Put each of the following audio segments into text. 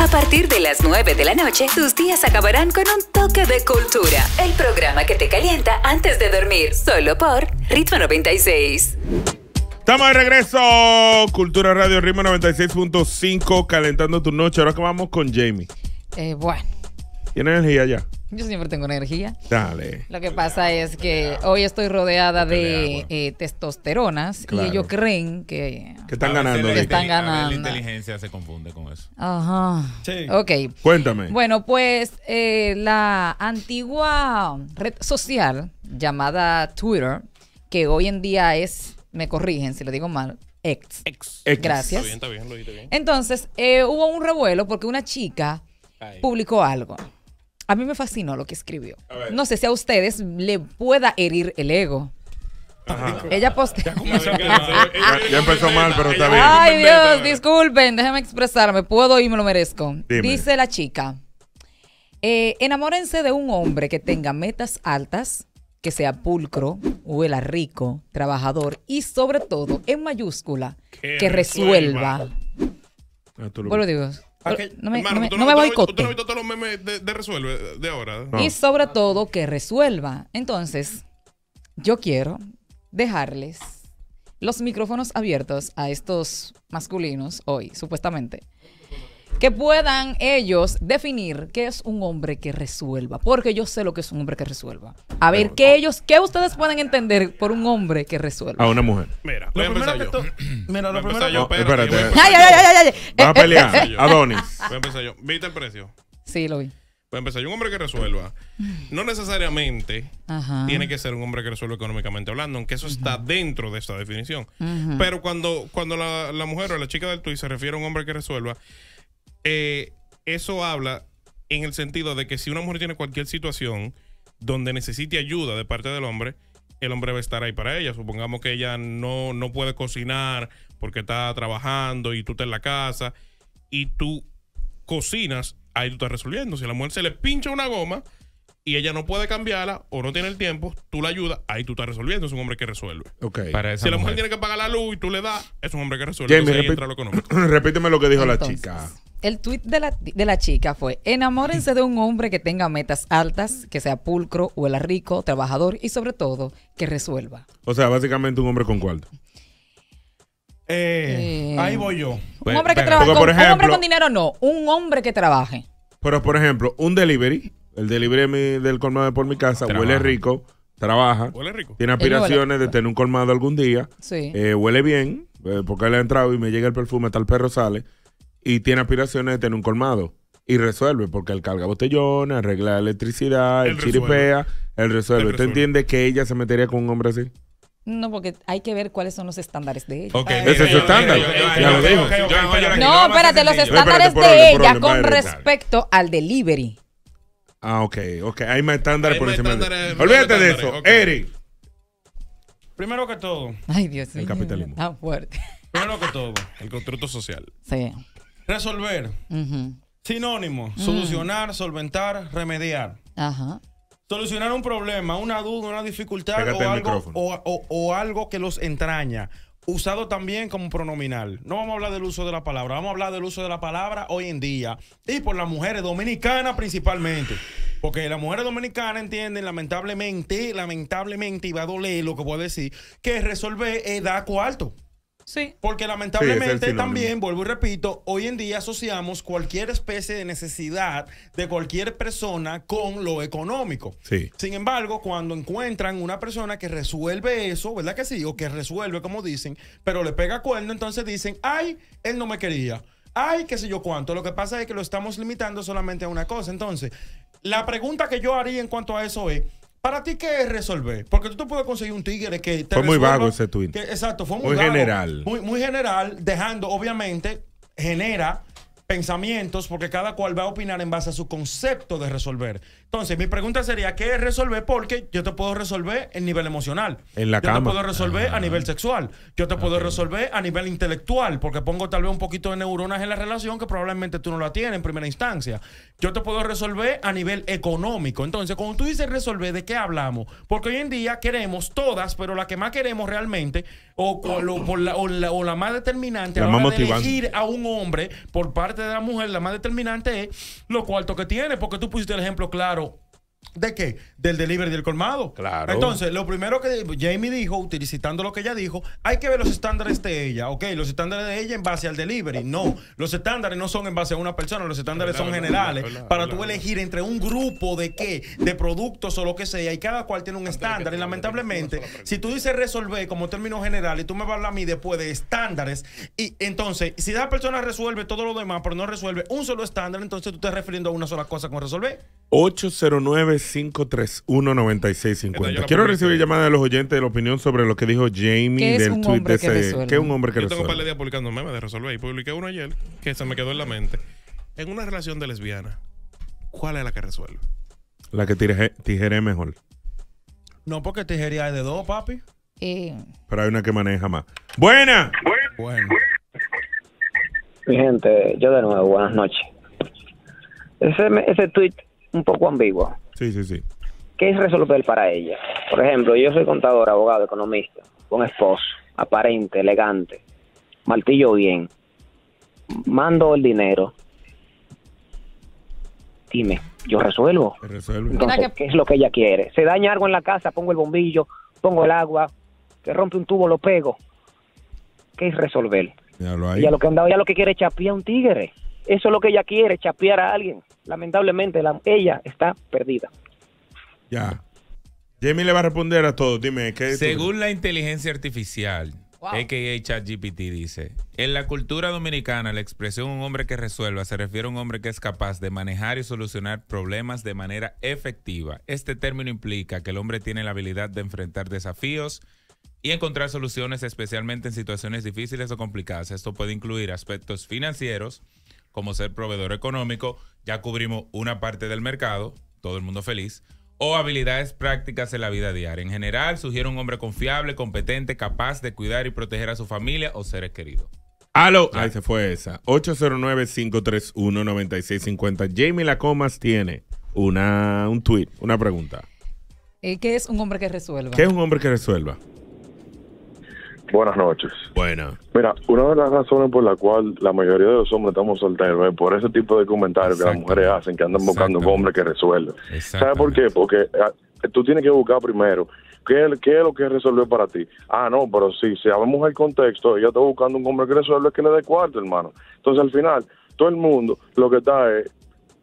A partir de las 9 de la noche, tus días acabarán con un toque de cultura. El programa que te calienta antes de dormir, solo por Ritmo 96. Estamos de regreso, Cultura Radio Ritmo 96.5, calentando tu noche. Ahora acabamos con Jamie. Eh, bueno. Tiene energía ya. Yo siempre tengo energía. Dale. Lo que pasa es que hoy estoy rodeada de eh, testosteronas y ellos creen que... Que están ganando. Que están ganando. La inteligencia se confunde con eso. Ajá. Sí. Ok. Cuéntame. Bueno, pues eh, la antigua red social llamada Twitter, que hoy en día es, me corrigen si lo digo mal, ex. Ex. Gracias. Está bien, está bien, lo bien. Entonces, eh, hubo un revuelo porque una chica publicó algo. A mí me fascinó lo que escribió. No sé si a ustedes le pueda herir el ego. Ella postea. Ya, eh, eh, eh, empezó mal, pero está bien. Ay, Dios, disculpen, déjenme expresarme. Puedo y me lo merezco. Dice la chica: Enamórense de un hombre que tenga metas altas, que sea pulcro, huela rico, trabajador y, sobre todo, en mayúscula, que, resuelva. Ah, no me, los memes de, de ahora. Y sobre todo que resuelva. Entonces, yo quiero dejarles los micrófonos abiertos a estos masculinos hoy, supuestamente que puedan ellos definir qué es un hombre que resuelva, porque yo sé lo que es un hombre que resuelva. A ver, ¿qué ellos, qué ustedes pueden entender por un hombre que resuelva? A una mujer. Mira, lo primero que Mira, lo primero yo, espérate. Ay, ay, ay, a pelear. Adonis. Voy a empezar yo. ¿Viste el precio? Sí, lo vi. Voy a empezar yo. Un hombre que resuelva. No necesariamente tiene que ser un hombre que resuelva económicamente hablando, aunque eso está dentro de esta definición. Pero cuando, cuando la, la, mujer o la chica del tuit se refiere a un hombre que resuelva, eh, eso habla en el sentido de que si una mujer tiene cualquier situación donde necesite ayuda de parte del hombre, el hombre va a estar ahí para ella. Supongamos que ella no, no puede cocinar porque está trabajando y tú estás en la casa y tú cocinas, ahí tú estás resolviendo. Si a la mujer se le pincha una goma y ella no puede cambiarla o no tiene el tiempo, tú la ayudas, ahí tú estás resolviendo. Es un hombre que resuelve. Okay. si la mujer, tiene que pagar la luz y tú le das, es un hombre que resuelve. entra lo repíteme lo que dijo la chica el tweet de la, chica fue: enamórense de un hombre que tenga metas altas, que sea pulcro, huela rico, trabajador y sobre todo que resuelva. O sea, básicamente un hombre con cuarto. Eh, eh, ahí voy yo. Un hombre, que trabaje con, un hombre con dinero no, un hombre que trabaje. Pero por ejemplo, un delivery, el delivery del colmado por mi casa, huele rico, trabaja, tiene aspiraciones de tener un colmado algún día, eh, huele bien, porque le ha entrado y me llega el perfume, tal el perro sale y tiene aspiraciones de tener un colmado. Y resuelve, porque él carga botellones, arregla la electricidad, el chiripea, él resuelve. ¿tú ¿Usted entiende que ella se metería con un hombre así? No, porque hay que ver cuáles son los estándares de ella. Ese es su estándar. Ya lo No, espérate, los estándares de ella con respecto al delivery. Ah, ok, ok. Hay más estándares por encima. Olvídate de eso. Eric. Primero que todo. Ay, Dios mío. El capitalismo. fuerte. Primero que todo, el constructo social. Sí. Resolver. Sinónimo, mm. solucionar, solventar, remediar. Ajá. Solucionar un problema, una duda, una dificultad o algo, algo que los entraña usado también como pronominal. No vamos a hablar del uso de la palabra, vamos a hablar del uso de la palabra hoy en día y por las mujeres dominicanas principalmente. Porque las mujeres dominicanas entienden, lamentablemente, lamentablemente, y va a doler lo que voy a decir, que resolver es dar cuarto. Porque lamentablemente también, vuelvo y repito, hoy en día asociamos cualquier especie de necesidad de cualquier persona con lo económico. Sin embargo, cuando encuentran una persona que resuelve eso, ¿verdad que sí? O que resuelve, como dicen, pero le pega cuerno, entonces dicen, ay, él no me quería. Ay, qué sé yo cuánto. Lo que pasa es que lo estamos limitando solamente a una cosa. Entonces, la pregunta que yo haría en cuanto a eso es, ¿Para ti qué es resolver? Porque tú te puedes conseguir un tigre que te Fue muy vago ese tweet. exacto, fue muy, muy general. Muy, muy general, dejando, obviamente, genera pensamientos, porque cada cual va a opinar en base a su concepto de resolver. Entonces, mi pregunta sería, ¿qué es resolver? Porque yo te puedo resolver en nivel emocional. En la yo Yo te puedo resolver a ah. nivel sexual. Yo te puedo resolver a nivel intelectual, porque pongo tal vez un poquito de neuronas en la relación que probablemente tú no la tienes en primera instancia. Yo te puedo resolver a nivel económico. Entonces, cuando tú dices resolver, ¿de qué hablamos? Porque hoy en día queremos todas, pero la que más queremos realmente, o, la, más determinante, la, la elegir a un hombre por parte de la mujer la más determinante es lo cuarto que tiene, porque tú pusiste el ejemplo claro ¿De qué? Del delivery del colmado. Claro. Entonces, lo primero que Jamie dijo, utilizando lo que ella dijo, hay que ver los estándares de ella, ¿ok? Los estándares de ella en base al delivery. No, los estándares no son en base a una persona, los estándares son generales para tú elegir entre un grupo de qué, de productos o lo que sea, y cada cual tiene un estándar. Y lamentablemente, si tú dices resolver como término general y tú me vas a hablar a mí después de estándares, y entonces, si la persona resuelve todo lo demás, pero no resuelve un solo estándar, entonces tú estás refiriendo a una sola cosa con resolver. 809 seis Quiero recibir llamadas de los oyentes de la opinión sobre lo que dijo Jamie del tweet de ese. Que es un hombre que Yo tengo un par de días publicando memes de resolver y publiqué uno ayer que se me quedó en la mente. En una relación de lesbiana, ¿cuál es la que resuelve? La que tijere, tijere mejor. No, porque tijería es de dos, papi. Eh, Pero hay una que maneja más. ¡Buena! Bueno. Mi gente, yo de nuevo, buenas noches. Ese, ese tweet un poco ambiguo. Sí, sí, sí. ¿Qué es resolver para ella? Por ejemplo, yo soy contador, abogado, economista, con esposo, aparente, elegante, martillo bien, mando el dinero. Dime, yo resuelvo. Entonces, ¿qué es lo que ella quiere? ¿Se daña algo en la casa? Pongo el bombillo, pongo el agua, que rompe un tubo, lo pego. ¿Qué es resolver? Ya lo, lo que andaba, ya lo que quiere es chapear a un tigre. Eso es lo que ella quiere, chapear a alguien lamentablemente ella está perdida. Ya. Jamie le va a responder a todos. Dime, ¿qué Según la inteligencia artificial, AKA ChatGPT dice, en la cultura dominicana la expresión un hombre que resuelva se refiere a un hombre que es capaz de manejar y solucionar problemas de manera efectiva. Este término implica que el hombre tiene la habilidad de enfrentar desafíos y encontrar soluciones especialmente en situaciones difíciles o complicadas. Esto puede incluir aspectos financieros, como ser proveedor económico, ya cubrimos una parte del mercado, todo el mundo feliz, o habilidades prácticas en la vida diaria. En general, sugiere un hombre confiable, competente, capaz de cuidar y proteger a su familia o seres queridos. Aló, ahí se fue esa. 809-531-9650. Jamie Lacomas tiene una, un tweet, una pregunta. Eh, ¿Qué es un hombre que resuelva? ¿Qué es un hombre que resuelva? Buenas noches. Bueno. Mira, una de las razones por la cual la mayoría de los hombres estamos solteros es por ese tipo de comentarios que las mujeres hacen, que andan buscando un hombre que resuelva. ¿Sabes por qué? Porque ah, tú tienes que buscar primero ¿Qué, ¿qué, es lo que resolvió para ti? Ah, no, pero sí, si hablamos el contexto, ella está buscando un hombre que resuelve que le dé cuarto, hermano. Entonces, al final, todo el mundo lo que está es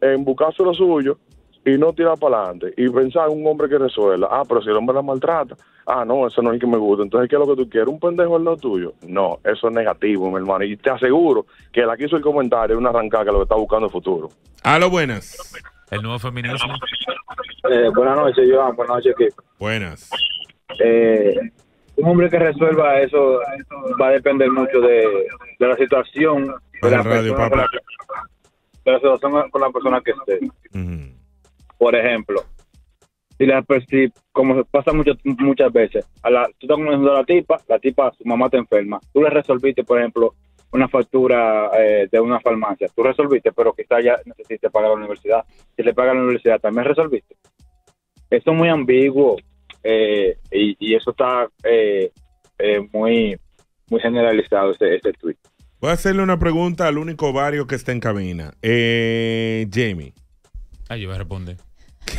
en buscarse lo suyo y no tirar para adelante y pensar un hombre que resuelva, ah, pero si el hombre la maltrata, ah, no, eso no es que me gusta, entonces, ¿qué es lo que tú quieres? ¿Un pendejo es lo tuyo? No, eso es negativo, mi hermano, y te aseguro que la que hizo el comentario es una arrancada que lo que está buscando el futuro. A lo buenas. El nuevo feminismo. Eh, buenas noches, Joan, buenas noches, equipo. Buenas. Eh, un hombre que resuelva eso va a depender mucho de, la situación de la, persona, de la, situación con la persona que esté. Por ejemplo, si, la, si como pasa mucho, muchas veces, a la, tú estás conociendo la tipa, la tipa, su mamá te enferma, tú le resolviste, por ejemplo, una factura eh, de una farmacia, tú resolviste, pero quizás ya necesite pagar la universidad. Si le paga la universidad, también resolviste. Eso es muy ambiguo eh, y, eso está eh, muy, muy generalizado, ese, tweet. Voy a hacerle una pregunta al único vario que está en cabina. Jamie. ahí va a responder.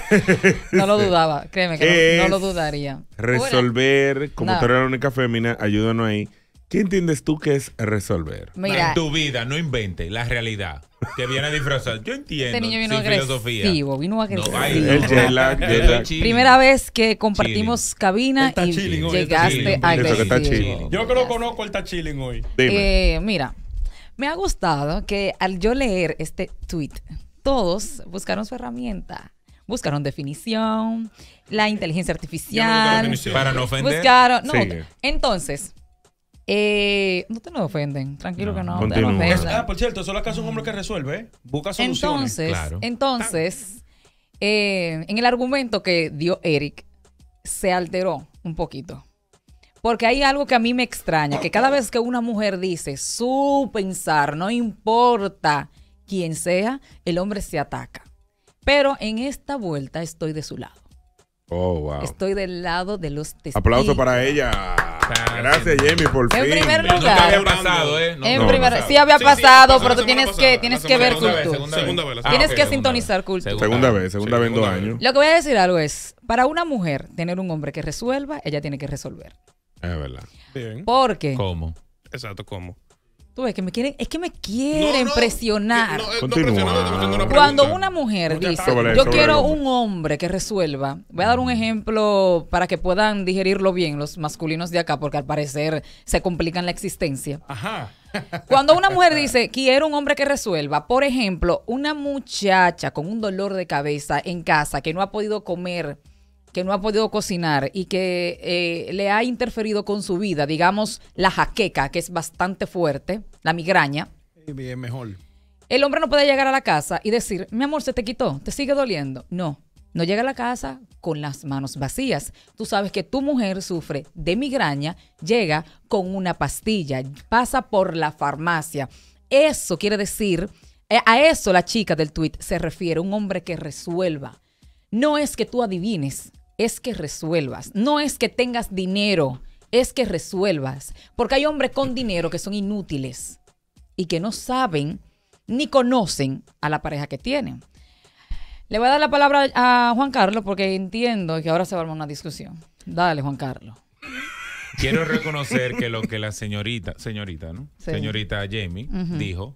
no lo dudaba, créeme que no, lo dudaría. Resolver, como tú eres la única fémina, ayúdanos ahí. ¿Qué entiendes tú que es resolver? en tu vida, no inventes la realidad. te viene a disfrazar Yo este entiendo. Este niño vino agresivo, vino agresivo. No, el Primera vez que compartimos cabina y llegaste agresivo. Yo que lo conozco, el está chilling hoy. Eh, mira, me ha gustado que al yo leer este tweet, todos buscaron su herramienta buscaron definición, la inteligencia artificial. para no ofender. Buscaron, entonces, eh, no te lo ofenden, tranquilo que no Ah, por cierto, solo acaso un hombre que resuelve, ¿eh? busca soluciones. Entonces, entonces eh, en el argumento que dio Eric, se alteró un poquito. Porque hay algo que a mí me extraña, que cada vez que una mujer dice su pensar, no importa quién sea, el hombre se ataca. Pero en esta vuelta estoy de su lado. Oh, wow. Estoy del lado de los testigos. Aplauso para ella. Gracias, Jamie, por fin. En primer lugar. había pasado, ¿eh? en primer, lugar. sí había pasado, pero tú tienes que, tienes que ver culto. segunda vez. tienes ah, que sintonizar culto. Segunda vez, segunda vez en dos años. Lo que voy a decir algo es, para una mujer tener un hombre que resuelva, ella tiene que resolver. Es verdad. Bien. qué? ¿Cómo? Exacto, ¿cómo? Tú ves que me quieren, es que me quieren presionar. Cuando una mujer dice, yo quiero un hombre que resuelva, voy a dar un ejemplo para que puedan digerirlo bien los masculinos de acá, porque al parecer se complican la existencia. Ajá. Cuando una mujer dice, quiero un hombre que resuelva, por ejemplo, una muchacha con un dolor de cabeza en casa que no ha podido comer que no ha podido cocinar y que eh, le ha interferido con su vida, digamos la jaqueca, que es bastante fuerte, la migraña. Bien, mejor. El hombre no puede llegar a la casa y decir, mi amor, se te quitó, te sigue doliendo. No, no llega a la casa con las manos vacías. Tú sabes que tu mujer sufre de migraña, llega con una pastilla, pasa por la farmacia. Eso quiere decir, eh, a eso la chica del tuit se refiere, un hombre que resuelva no es que tú adivines, es que resuelvas. No es que tengas dinero, es que resuelvas. Porque hay hombres con dinero que son inútiles y que no saben ni conocen a la pareja que tienen. Le voy a dar la palabra a Juan Carlos porque entiendo que ahora se va a armar una discusión. Dale, Juan Carlos. Quiero reconocer que lo que la señorita, señorita, ¿no? Señorita Jamie dijo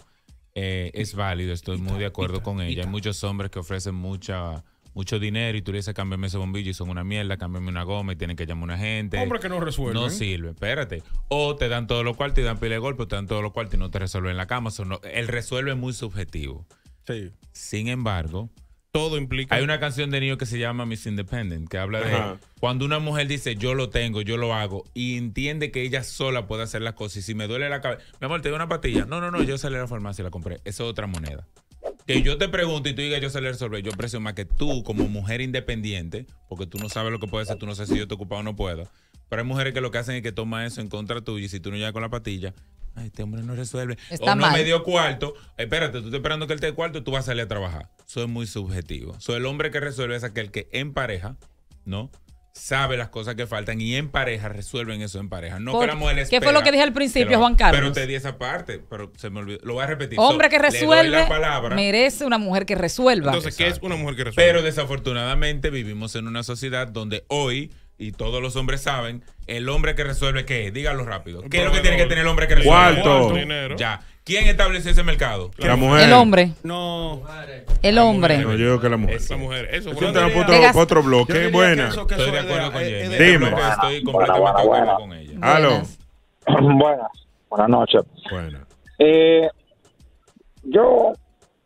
eh, es válido, estoy muy de acuerdo con ella. Hay muchos hombres que ofrecen mucha mucho dinero y tú le dices, cámbiame ese bombillo y son una mierda, cámbiame una goma y tienen que llamar a una gente. Hombre, que no resuelve. No sirve, espérate. O te dan todo lo cual, y dan pile de golpe, te dan todo lo cual y no te resuelven la cama. el resuelve es muy subjetivo. Sí. Sin embargo, todo implica. Hay una canción de niño que se llama Miss Independent, que habla de cuando una mujer dice yo lo tengo, yo lo hago, y entiende que ella sola puede hacer las cosas. Y si me duele la cabeza, mi amor, te doy una patilla. No, no, no, yo salí a la farmacia y la compré. Esa es otra moneda que yo te pregunto y tú digas yo sé resolver, yo aprecio más que tú como mujer independiente, porque tú no sabes lo que puedes hacer, tú no sabes si yo te ocupado o no puedo. Pero hay mujeres que lo que hacen es que toman eso en contra tuya y si tú no llegas con la patilla, este hombre no resuelve. o no me dio cuarto. Espérate, tú estás esperando que él te dé cuarto, tú vas a salir a trabajar. Eso es muy subjetivo. Soy el hombre que resuelve es aquel que en pareja, ¿no? sabe las cosas que faltan y en pareja resuelven eso en pareja. No el ¿Qué fue lo que dije al principio, Juan Carlos? Pero te di esa parte, pero se me olvidó. Lo voy a repetir. Hombre que resuelve merece una mujer que resuelva. Entonces, ¿qué es una mujer que resuelve? Pero desafortunadamente vivimos en una sociedad donde hoy y todos los hombres saben, el hombre que resuelve qué, dígalo rápido. ¿Qué es lo que tiene que tener el hombre que resuelve? Ya. ¿Quién establece ese mercado? La, mujer. El hombre. No. El hombre. No, yo digo que la mujer. Esa mujer. Eso, por otro, bloque. Buena. Que eso, que de acuerdo con ella. Dime. Estoy completamente de con ella. Aló. Buenas. Buenas noches. Buenas. Eh, yo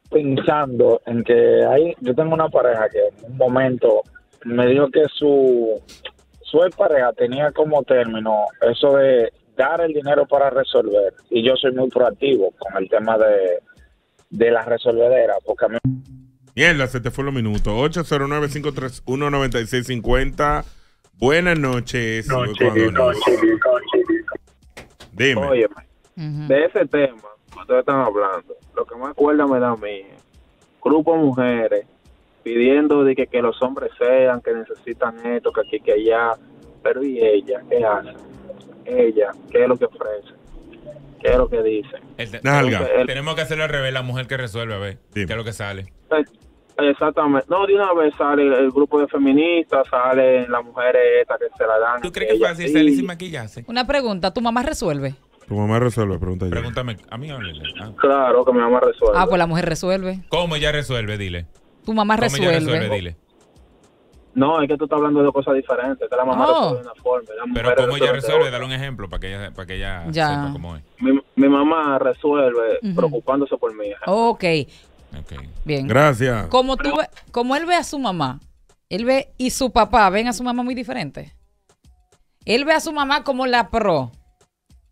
pensando en que ahí, yo tengo una pareja que en un momento me dijo que su su pareja tenía como término eso de dar el dinero para resolver. Y yo soy muy proactivo con el tema de, de la resolvedera, porque a mí... Mierda, se te fue los minutos. 809-531-9650. Buenas noches. Noche, noche, noche, Dime. oye de ese tema cuando están hablando, lo que más acuerdo me da a mí, grupo mujeres pidiendo de que, que los hombres sean, que necesitan esto, que aquí, que allá, pero ¿y ella qué hacen ella, qué es lo que ofrece, qué es lo que dice. Tenemos que hacerlo al revés la mujer que resuelve, a ver, qué es lo que sale. Eh, exactamente. No, de una vez sale el grupo de feministas, salen las mujeres estas que se la dan. ¿Tú crees que es fácil salir sin maquillarse? Una pregunta, ¿tu mamá resuelve? Tu mamá resuelve, pregunta yo. Pregúntame, a mí háblele. Ah. Claro, que mi mamá resuelve. Ah, pues la mujer resuelve. ¿Cómo ella resuelve? Dile. Tu mamá Ella resuelve, dile. No, es que tú estás hablando de cosas diferentes. Que la mamá oh. resuelve de una forma. Pero ¿cómo ella resuelve? Dale un ejemplo para que ella, para que ella sepa cómo es. Mi, mamá resuelve preocupándose por mí. Ok. Bien. Gracias. Como, tú, como él ve a su mamá, él ve y su papá ven a su mamá muy diferente. Él ve a su mamá como la pro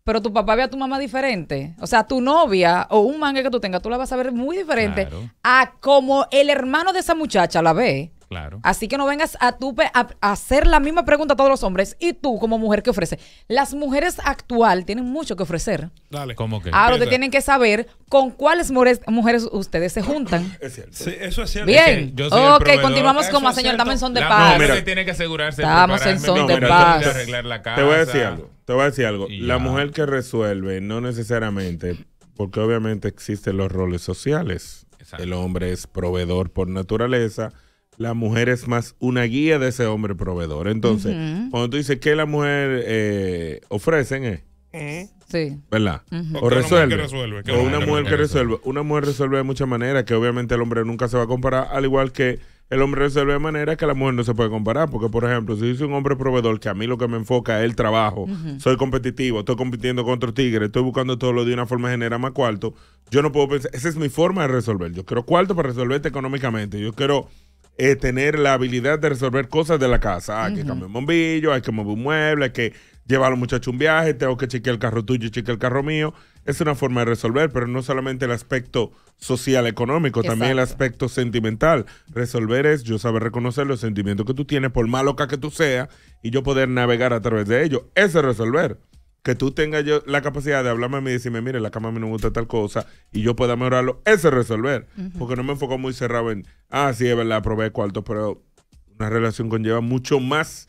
pero tu papá ve a tu mamá diferente. O sea, tu novia o un manga que tú tengas, tú la vas a ver muy diferente a como el hermano de esa muchacha la ve. Así que no vengas a tu a, hacer la misma pregunta a todos los hombres. Y tú, como mujer, ¿qué ofrece. Las mujeres actual tienen mucho que ofrecer. Dale. ¿Cómo que? Ahora te tienen que saber con cuáles mujeres, ustedes se juntan. es cierto. Sí, eso es cierto. Bien. Yo ok, continuamos como más, señor. Estamos en son de paz. No, mira, tiene que asegurarse Estamos en son de paz. Arreglar la casa. Te voy a decir algo. Te voy a decir algo. la mujer que resuelve, no necesariamente, porque obviamente existen los roles sociales. El hombre es proveedor por naturaleza la mujer es más una guía de ese hombre proveedor. Entonces, cuando tú dices que la mujer eh, ofrecen, eh, eh, Sí. ¿Verdad? O resuelve. o una mujer que resuelve. Una mujer resuelve de muchas maneras, que obviamente el hombre nunca se va a comparar, al igual que el hombre resuelve de maneras que la mujer no se puede comparar. Porque, por ejemplo, si yo soy un hombre proveedor, que a mí lo que me enfoca es el trabajo, soy competitivo, estoy compitiendo contra tigres, estoy buscando todo lo de una forma de más cuarto, yo no puedo pensar, esa es mi forma de resolver. Yo quiero cuarto para resolverte económicamente. Yo quiero eh, tener la habilidad de resolver cosas de la casa. Hay ah, que cambiar un bombillo, hay que mover un mueble, hay que llevar a los muchachos un viaje, tengo que chequear el carro tuyo, y chequear el carro mío. Es una forma de resolver, pero no solamente el aspecto social, económico, también el aspecto sentimental. Resolver es yo saber reconocer los sentimientos que tú tienes, por más loca que tú seas, y yo poder navegar a través de ellos. ese es resolver que tú tengas yo la capacidad de hablarme a mí y decirme, mire, la cama a no me gusta tal cosa y yo pueda mejorarlo, ese resolver. Porque no me enfoco muy cerrado en, ah, sí, es verdad, probé cuarto, pero una relación conlleva mucho más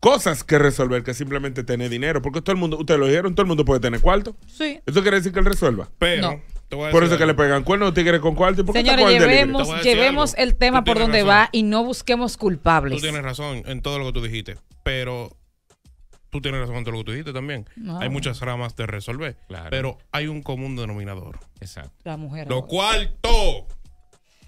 cosas que resolver que simplemente tener dinero. Porque todo el mundo, ustedes lo dijeron, todo el mundo puede tener cuarto. Sí. Eso quiere decir que él resuelva. Pero. Por eso que le pegan cuernos, tigres con cuarto. ¿Por Señores, llevemos, llevemos el tema por donde va y no busquemos culpables. Tú tienes razón en todo lo que tú dijiste, pero tú tienes razón con lo que tú dijiste también. Hay muchas ramas de resolver. Pero hay un común denominador. Exacto. La mujer. Lo cuarto.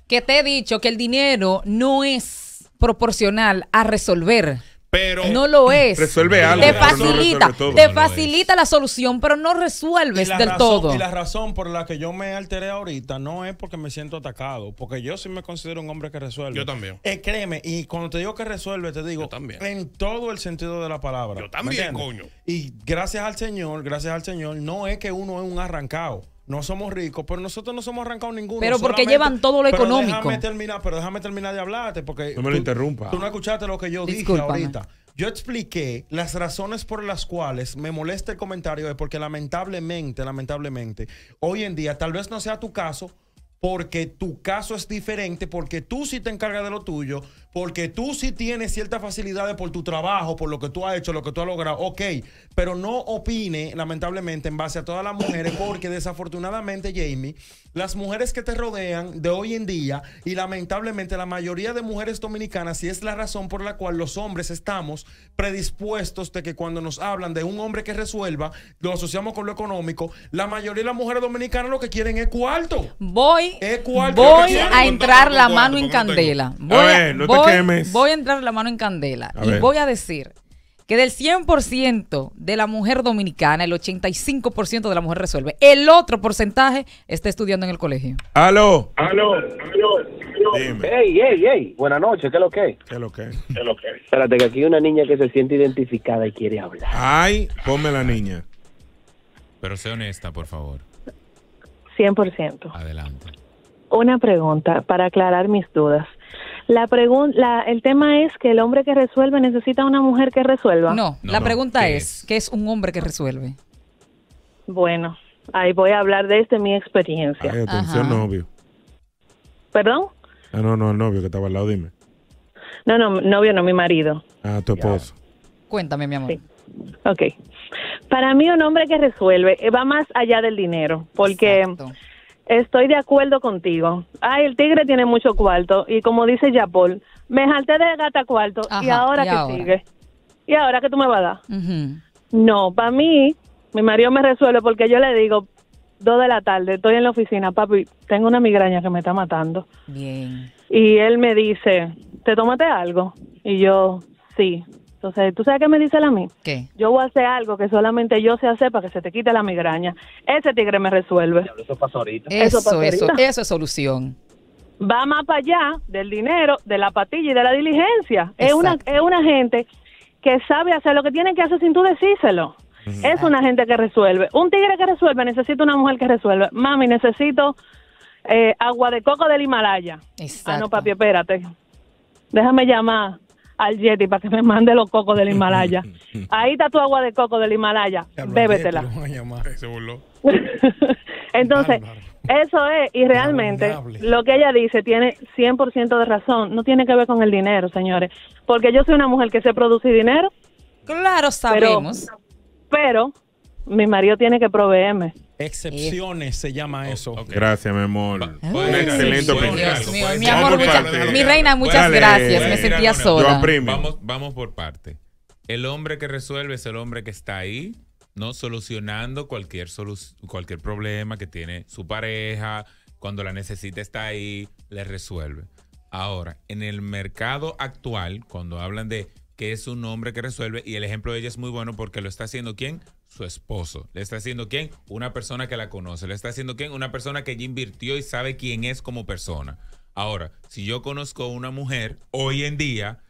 Que te he dicho que el dinero no es proporcional a resolver pero no lo es. Resuelve algo. Te facilita, te la solución, pero no resuelves del todo. Y la razón por la que yo me alteré ahorita no es porque me siento atacado, porque yo sí me considero un hombre que resuelve. Yo también. Eh, créeme, y cuando te digo que resuelve, te digo en todo el sentido de la palabra. Yo también, coño. Y gracias al Señor, gracias al Señor, no es que uno es un arrancado. No somos ricos, pero nosotros no somos arrancados ninguno. Pero porque llevan todo lo económico. Déjame terminar, pero déjame terminar de hablarte porque... No me lo tú, interrumpa. Tú no escuchaste lo que yo dije ahorita. Yo expliqué las razones por las cuales me molesta el comentario es porque lamentablemente, lamentablemente, hoy en día tal vez no sea tu caso, porque tu caso es diferente, porque tú sí te encargas de lo tuyo, porque tú sí tienes ciertas facilidades por tu trabajo, por lo que tú has hecho, lo que tú has logrado, ok, pero no opine, lamentablemente, en base a todas las mujeres, porque desafortunadamente, Jamie, las mujeres que te rodean de hoy en día, y lamentablemente la mayoría de mujeres dominicanas, y es la razón por la cual los hombres estamos predispuestos de que cuando nos hablan de un hombre que resuelva, lo asociamos con lo económico, la mayoría de las mujeres dominicanas lo que quieren es cuarto. Voy, voy a entrar la mano en candela voy, a entrar la mano en candela y voy a decir que del 100% de la mujer dominicana, el 85% de la mujer resuelve. El otro porcentaje está estudiando en el colegio. Aló. Aló. Aló. Dime. Ey, ey, ey. Buenas noches. ¿Qué lo que ¿Qué lo que ¿Qué lo que Espérate, que aquí hay una niña que se siente identificada y quiere hablar. Ay, ponme la niña. Pero sé honesta, por favor. 100%. Adelante. Una pregunta para aclarar mis dudas. La pregunta, el tema es que el hombre que resuelve necesita una mujer que resuelva. No, la pregunta es, ¿qué es un hombre que resuelve? Bueno, ahí voy a hablar de desde mi experiencia. Ay, atención, novio. ¿Perdón? Ah, no, no, el novio que estaba al lado, dime. No, no, novio, no, mi marido. Ah, tu esposo. Cuéntame, mi amor. Sí. Ok. Para mí un hombre que resuelve eh, va más allá del dinero, porque Estoy de acuerdo contigo. Ay, el tigre tiene mucho cuarto. Y como dice Paul, me jalté de gata cuarto. ¿Y ahora que sigue? ¿Y ahora que tú me vas a dar? No, para mí, mi marido me resuelve porque yo le digo, dos de la tarde, estoy en la oficina, papi, tengo una migraña que me está matando. Bien. Y él me dice, ¿te tomaste algo? Y yo, sí. Entonces, ¿tú sabes qué me dice la mía? mí? ¿Qué? Yo voy a hacer algo que solamente yo sé hacer para que se te quite la migraña. Ese tigre me resuelve. Eso pasó ahorita. Eso, eso, eso, es solución va más para allá del dinero, de la patilla y de la diligencia. Es una, es una gente que sabe hacer lo que tiene que hacer sin tú decírselo. Es una gente que resuelve. Un tigre que resuelve, necesita una mujer que resuelve. Mami, necesito eh, agua de coco del Himalaya. Exacto. Ah, no, papi, espérate. Déjame llamar al Yeti para que me mande los cocos del Himalaya. Ahí está tu agua de coco del Himalaya, bébetela. Entonces, eso es, y realmente lo que ella dice tiene 100% de razón, no tiene que ver con el dinero, señores, porque yo soy una mujer que se produce dinero. Claro, sabemos. pero mi marido tiene que proveerme. Excepciones se llama oh, eso. Gracias, mi amor. Un excelente opinión. mi amor, mi reina, muchas gracias. Me sentía sola. Vamos, vamos por parte. El hombre que resuelve es el hombre que está ahí, ¿no? Solucionando cualquier, cualquier problema que tiene su pareja. Cuando la necesita está ahí, le resuelve. Ahora, en el mercado actual, cuando hablan de que es un hombre que resuelve, y el ejemplo de ella es muy bueno porque lo está haciendo quién? su esposo. ¿Le está haciendo quién? Una persona que la conoce. ¿Le está haciendo quién? Una persona que ya invirtió y sabe quién es como persona. Ahora, si yo conozco a una mujer hoy en día,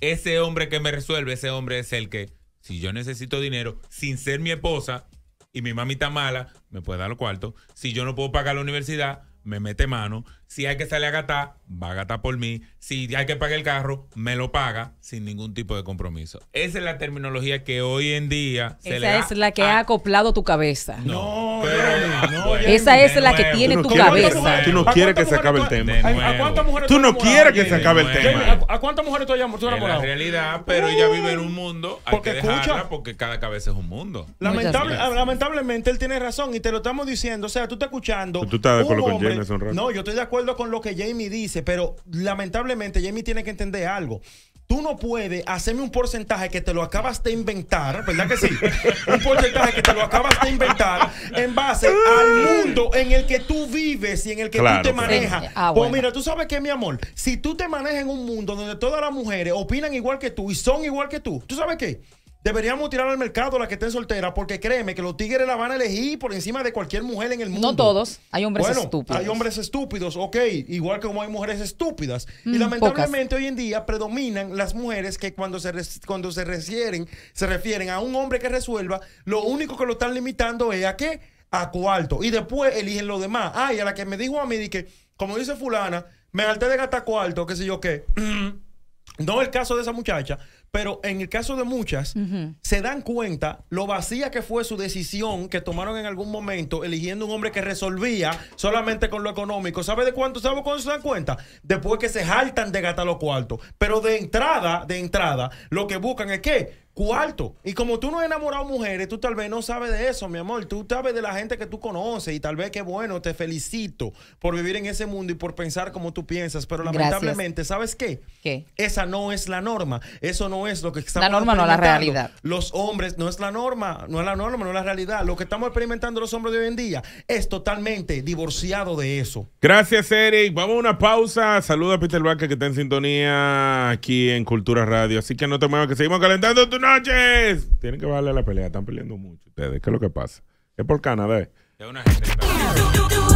ese hombre que me resuelve, ese hombre es el que, si yo necesito dinero, sin ser mi esposa y mi mamita mala, me puede dar lo cuarto. Si yo no puedo pagar la universidad, me mete mano. Si hay que salir a gatar, va a gatar por mí. Si hay que pagar el carro, me lo paga sin ningún tipo de compromiso. Esa es la terminología que hoy en día se Esa es la que ha acoplado tu cabeza. No, pero, no, esa es la que tiene tu cabeza. Tú no quieres que se acabe el tema. ¿A tú no quieres que se acabe el tema? ¿A cuántas mujeres tú en La realidad, pero ella vive en un mundo, hay porque que porque cada cabeza es un mundo. lamentablemente él tiene razón y te lo estamos diciendo, o sea, tú estás escuchando. Pues tú estás de acuerdo con No, yo estoy de acuerdo con lo que Jamie dice, pero lamentablemente Jamie tiene que entender algo tú no puedes hacerme un porcentaje que te lo acabas de inventar, ¿verdad que sí? un porcentaje que te lo acabas de inventar en base al mundo en el que tú vives y en el que tú te manejas. Ah, pues mira, tú sabes que, mi amor, si tú te manejas en un mundo donde todas las mujeres opinan igual que tú y son igual que tú, ¿tú sabes qué? Deberíamos tirar al mercado la que estén soltera, porque créeme que los tigres la van a elegir por encima de cualquier mujer en el mundo. No todos, hay hombres estúpidos. Hay hombres estúpidos, ok, igual que como hay mujeres estúpidas. y mm, lamentablemente hoy en día predominan las mujeres que cuando se, cuando se refieren, se refieren a un hombre que resuelva, lo único que lo están limitando es a qué? A cuarto. Y después eligen lo demás. Ah, a la que me dijo a mí, que, como dice fulana, me harté de gata cuarto, qué sé yo qué. no el caso de esa muchacha pero en el caso de muchas, se dan cuenta lo vacía que fue su decisión que tomaron en algún momento eligiendo un hombre que resolvía solamente con lo económico. ¿Sabe de cuánto? ¿Sabe cuándo se dan cuenta? Después que se jaltan de gata los cuartos. Pero de entrada, de entrada, lo que buscan es que Cuarto, y como tú no has enamorado mujeres, tú tal vez no sabes de eso, mi amor. Tú sabes de la gente que tú conoces y tal vez que bueno, te felicito por vivir en ese mundo y por pensar como tú piensas, pero lamentablemente, ¿sabes qué? ¿Qué? Esa no es la norma, eso no es lo que estamos La norma no es la realidad. Los hombres, no es la norma, no es la norma, no es la realidad. Lo que estamos experimentando los hombres de hoy en día es totalmente divorciado de eso. Gracias, Eric. Vamos a una pausa. Saluda a Peter Vázquez que está en sintonía aquí en Cultura Radio. Así que no te muevas, que seguimos calentando tu tienen que darle la pelea, están peleando mucho ustedes. ¿Qué es lo que pasa? Es por Canadá. Eh. Es una gente.